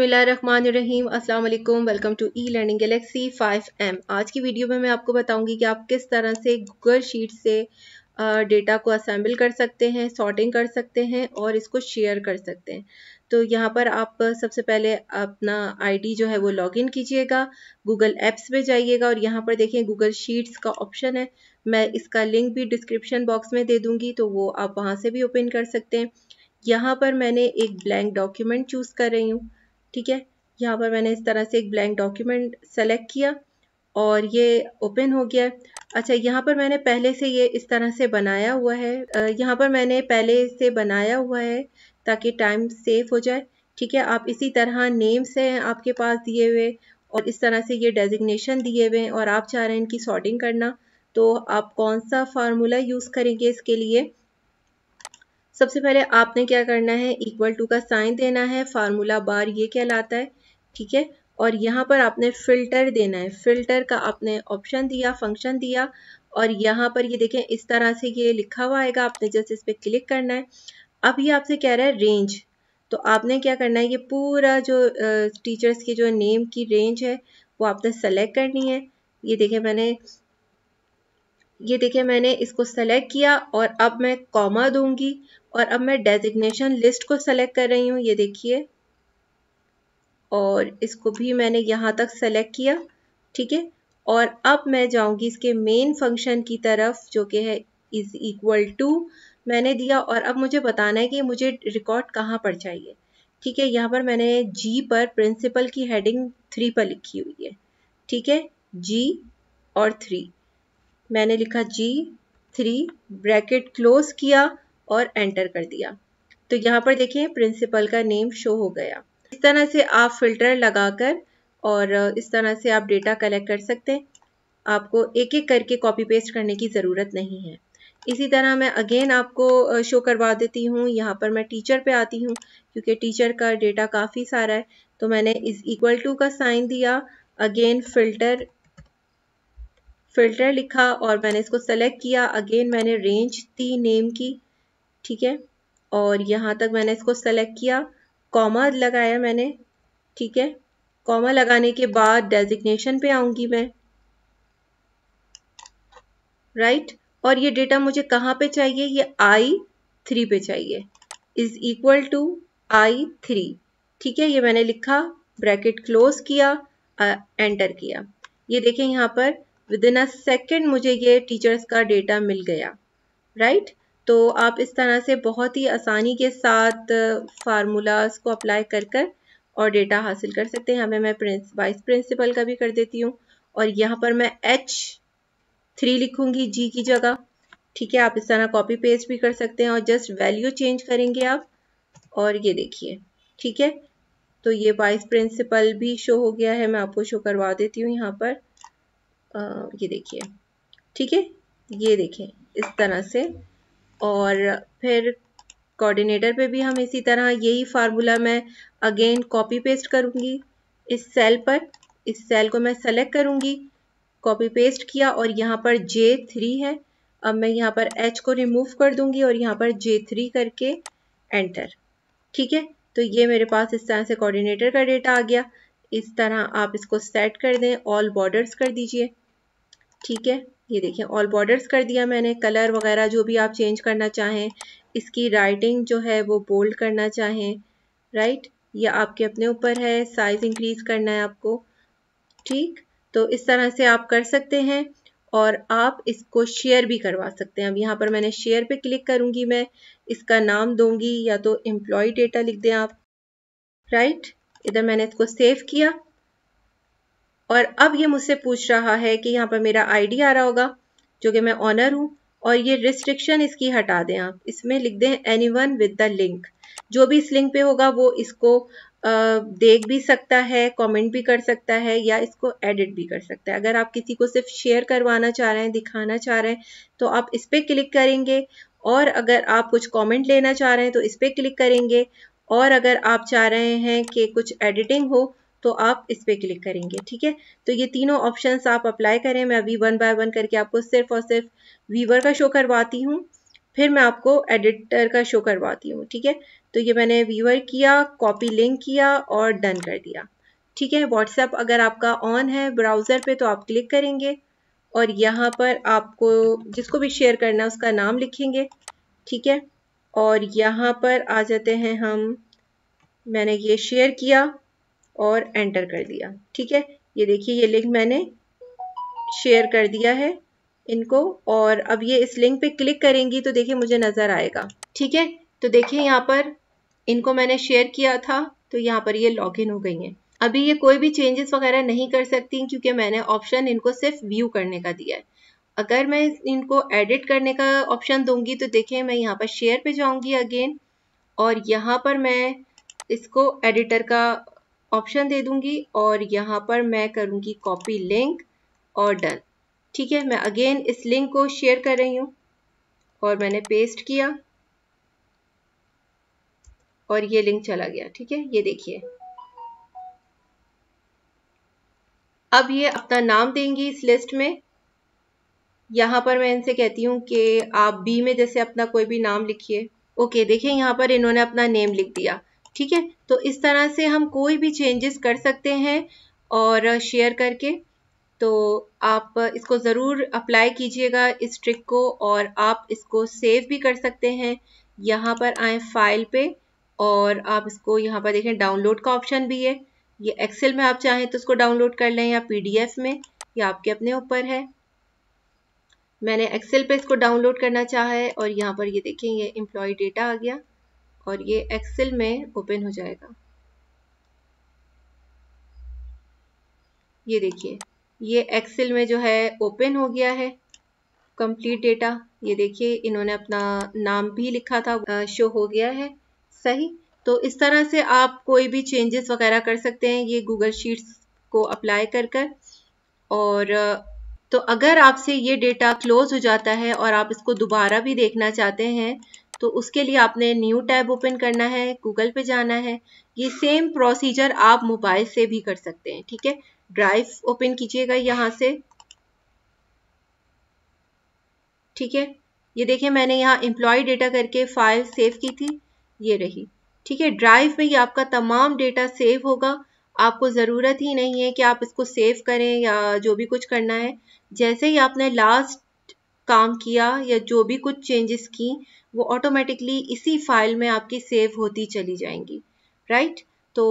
बसमिलीम अल्लाम welcome to e learning galaxy 5M आज की वीडियो में मैं आपको बताऊंगी कि आप किस तरह से गूगल शीट से डेटा को असम्बल कर सकते हैं सॉर्टिंग कर सकते हैं और इसको शेयर कर सकते हैं तो यहाँ पर आप सबसे पहले अपना आईडी जो है वो लॉगिन कीजिएगा गूगल एप्स पे जाइएगा और यहाँ पर देखिए गूगल शीट्स का ऑप्शन है मैं इसका लिंक भी डिस्क्रिप्शन बॉक्स में दे दूँगी तो वो आप वहाँ से भी ओपन कर सकते हैं यहाँ पर मैंने एक ब्लैंक डॉक्यूमेंट चूज़ कर रही हूँ ठीक है यहाँ पर मैंने इस तरह से एक ब्लैंक डॉक्यूमेंट सेलेक्ट किया और ये ओपन हो गया अच्छा यहाँ पर मैंने पहले से ये इस तरह से बनाया हुआ है यहाँ पर मैंने पहले से बनाया हुआ है ताकि टाइम सेव हो जाए ठीक है आप इसी तरह नेम्स हैं आपके पास दिए हुए और इस तरह से ये डेजिग्नेशन दिए हुए हैं और आप चाह रहे हैं इनकी सॉर्टिंग करना तो आप कौन सा फार्मूला यूज़ करेंगे इसके लिए सबसे पहले आपने क्या करना है इक्वल टू का साइन देना है फार्मूला बार ये कहलाता है ठीक है और यहाँ पर आपने फिल्टर देना है फिल्टर का आपने ऑप्शन दिया फंक्शन दिया और यहाँ पर ये देखें इस तरह से ये लिखा हुआ आएगा आपने जस्ट इस पर क्लिक करना है अब ये आपसे कह रहा है रेंज तो आपने क्या करना है ये पूरा जो टीचर्स के की जो नेम की रेंज है वो आपने सेलेक्ट करनी है ये देखें मैंने ये देखें मैंने इसको सेलेक्ट किया और अब मैं कॉमा दूंगी और अब मैं डेजिग्नेशन लिस्ट को सेलेक्ट कर रही हूँ ये देखिए और इसको भी मैंने यहाँ तक सेलेक्ट किया ठीक है और अब मैं जाऊँगी इसके मेन फंक्शन की तरफ जो कि है इज़ इक्वल टू मैंने दिया और अब मुझे बताना है कि मुझे रिकॉर्ड कहाँ पर चाहिए ठीक है यहाँ पर मैंने जी पर प्रिंसिपल की हेडिंग थ्री पर लिखी हुई है ठीक है जी और थ्री मैंने लिखा जी थ्री ब्रैकेट क्लोज किया और एंटर कर दिया तो यहाँ पर देखिए प्रिंसिपल का नेम शो हो गया इस तरह से आप फिल्टर लगाकर और इस तरह से आप डेटा कलेक्ट कर सकते हैं आपको एक एक करके कॉपी पेस्ट करने की ज़रूरत नहीं है इसी तरह मैं अगेन आपको शो करवा देती हूँ यहाँ पर मैं टीचर पे आती हूँ क्योंकि टीचर का डेटा काफ़ी सारा है तो मैंने इस इक्वल टू का साइन दिया अगेन फिल्टर फिल्टर लिखा और मैंने इसको सेलेक्ट किया अगेन मैंने रेंज दी नेम की ठीक है और यहाँ तक मैंने इसको सेलेक्ट किया कॉमा लगाया मैंने ठीक है कॉमा लगाने के बाद डेजिग्नेशन पे आऊंगी मैं राइट right? और ये डेटा मुझे कहाँ पे चाहिए ये आई थ्री पे चाहिए is equal to I three ठीक है ये मैंने लिखा ब्रैकेट क्लोज किया एंटर किया ये देखें यहाँ पर विद इन अ सेकेंड मुझे ये टीचर्स का डेटा मिल गया राइट right? तो आप इस तरह से बहुत ही आसानी के साथ फार्मूलाज को अप्लाई कर कर और डेटा हासिल कर सकते हैं हमें मैं प्रिंस वाइस प्रिंसिपल का भी कर देती हूँ और यहाँ पर मैं एच थ्री लिखूँगी जी की जगह ठीक है आप इस तरह कॉपी पेस्ट भी कर सकते हैं और जस्ट वैल्यू चेंज करेंगे आप और ये देखिए ठीक है तो ये वाइस प्रिंसिपल भी शो हो गया है मैं आपको शो करवा देती हूँ यहाँ पर आ, ये देखिए ठीक है ये देखें इस तरह से और फिर कोऑर्डिनेटर पे भी हम इसी तरह यही फार्मूला मैं अगेन कॉपी पेस्ट करूँगी इस सेल पर इस सेल को मैं सेलेक्ट करूँगी कॉपी पेस्ट किया और यहाँ पर जे थ्री है अब मैं यहाँ पर एच को रिमूव कर दूँगी और यहाँ पर जे थ्री करके एंटर ठीक है तो ये मेरे पास इस तरह से कोऑर्डिनेटर का डेटा आ गया इस तरह आप इसको सेट कर दें ऑल बॉर्डर्स कर दीजिए ठीक है ये देखिए ऑल बॉर्डर्स कर दिया मैंने कलर वगैरह जो भी आप चेंज करना चाहें इसकी राइटिंग जो है वो बोल्ड करना चाहें राइट ये आपके अपने ऊपर है साइज़ इंक्रीज़ करना है आपको ठीक तो इस तरह से आप कर सकते हैं और आप इसको शेयर भी करवा सकते हैं अब यहाँ पर मैंने शेयर पे क्लिक करूँगी मैं इसका नाम दूंगी या तो एम्प्लॉय डेटा लिख दें आप राइट इधर मैंने इसको सेव किया और अब ये मुझसे पूछ रहा है कि यहाँ पर मेरा आईडी आ रहा होगा जो कि मैं ऑनर हूँ और ये रिस्ट्रिक्शन इसकी हटा दें आप इसमें लिख दें anyone with the link जो भी इस लिंक पे होगा वो इसको देख भी सकता है कमेंट भी कर सकता है या इसको एडिट भी कर सकता है अगर आप किसी को सिर्फ शेयर करवाना चाह रहे हैं दिखाना चाह रहे हैं तो आप इस पर क्लिक करेंगे और अगर आप कुछ कमेंट लेना चाह रहे हैं तो इस पर क्लिक करेंगे और अगर आप चाह रहे हैं कि कुछ एडिटिंग हो तो आप इस पर क्लिक करेंगे ठीक है तो ये तीनों ऑप्शन आप अप्लाई करें मैं अभी वन बाय वन करके आपको सिर्फ और सिर्फ वीवर का शो करवाती हूँ फिर मैं आपको एडिटर का शो करवाती हूँ ठीक है तो ये मैंने वीवर किया कॉपी लिंक किया और डन कर दिया ठीक है व्हाट्सएप अगर आपका ऑन है ब्राउज़र पे तो आप क्लिक करेंगे और यहाँ पर आपको जिसको भी शेयर करना है उसका नाम लिखेंगे ठीक है और यहाँ पर आ जाते हैं हम मैंने ये शेयर किया और एंटर कर दिया ठीक है ये देखिए ये लिंक मैंने शेयर कर दिया है इनको और अब ये इस लिंक पे क्लिक करेंगी तो देखिए मुझे नज़र आएगा ठीक है तो देखिए यहाँ पर इनको मैंने शेयर किया था तो यहाँ पर ये लॉगिन हो गई हैं अभी ये कोई भी चेंजेस वगैरह नहीं कर सकती क्योंकि मैंने ऑप्शन इनको सिर्फ व्यू करने का दिया है अगर मैं इनको एडिट करने का ऑप्शन दूंगी तो देखिए मैं यहाँ पर शेयर पे जाऊंगी अगेन और यहाँ पर मैं इसको एडिटर का ऑप्शन दे दूंगी और यहाँ पर मैं करूँगी कॉपी लिंक और डन ठीक है मैं अगेन इस लिंक को शेयर कर रही हूँ और मैंने पेस्ट किया और ये लिंक चला गया ठीक है ये देखिए अब ये अपना नाम देंगी इस लिस्ट में यहाँ पर मैं इनसे कहती हूँ कि आप बी में जैसे अपना कोई भी नाम लिखिए ओके देखिए यहाँ पर इन्होंने अपना नेम लिख दिया ठीक है तो इस तरह से हम कोई भी चेंजेस कर सकते हैं और शेयर करके तो आप इसको ज़रूर अप्लाई कीजिएगा इस ट्रिक को और आप इसको सेव भी कर सकते हैं यहाँ पर आए फाइल पे और आप इसको यहाँ पर देखें डाउनलोड का ऑप्शन भी है ये एक्सेल में आप चाहें तो इसको डाउनलोड कर लें या पीडीएफ में या आपके अपने ऊपर है मैंने एक्सेल पे इसको डाउनलोड करना चाहा है और यहाँ पर ये देखें ये एम्प्लॉय डेटा आ गया और ये एक्सेल में ओपन हो जाएगा ये देखिए ये एक्सेल में जो है ओपन हो गया है कंप्लीट डेटा ये देखिए इन्होंने अपना नाम भी लिखा था शो हो गया है सही तो इस तरह से आप कोई भी चेंजेस वगैरह कर सकते हैं ये गूगल शीट्स को अप्लाई कर कर और तो अगर आपसे ये डेटा क्लोज हो जाता है और आप इसको दोबारा भी देखना चाहते हैं तो उसके लिए आपने न्यू टैब ओपन करना है गूगल पे जाना है ये सेम प्रोसीजर आप मोबाइल से भी कर सकते हैं ठीक है ड्राइव ओपन कीजिएगा यहाँ से ठीक है ये देखिए मैंने यहाँ एम्प्लॉय डेटा करके फाइल सेव की थी ये रही ठीक है ड्राइव में ही आपका तमाम डेटा सेव होगा आपको ज़रूरत ही नहीं है कि आप इसको सेव करें या जो भी कुछ करना है जैसे ही आपने लास्ट काम किया या जो भी कुछ चेंजेस की वो ऑटोमेटिकली इसी फाइल में आपकी सेव होती चली जाएंगी राइट तो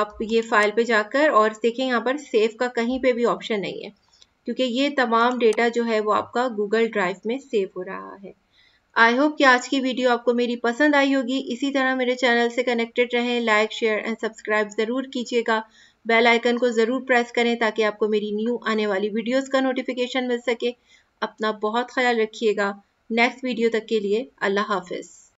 आप ये फाइल पे जाकर और देखें यहाँ पर सेव का कहीं पे भी ऑप्शन नहीं है क्योंकि ये तमाम डेटा जो है वो आपका गूगल ड्राइव में सेव हो रहा है आई होप कि आज की वीडियो आपको मेरी पसंद आई होगी इसी तरह मेरे चैनल से कनेक्टेड रहें लाइक शेयर एंड सब्सक्राइब ज़रूर कीजिएगा बेल आइकन को ज़रूर प्रेस करें ताकि आपको मेरी न्यू आने वाली वीडियोस का नोटिफिकेशन मिल सके अपना बहुत ख्याल रखिएगा नेक्स्ट वीडियो तक के लिए अल्लाह हाफिज़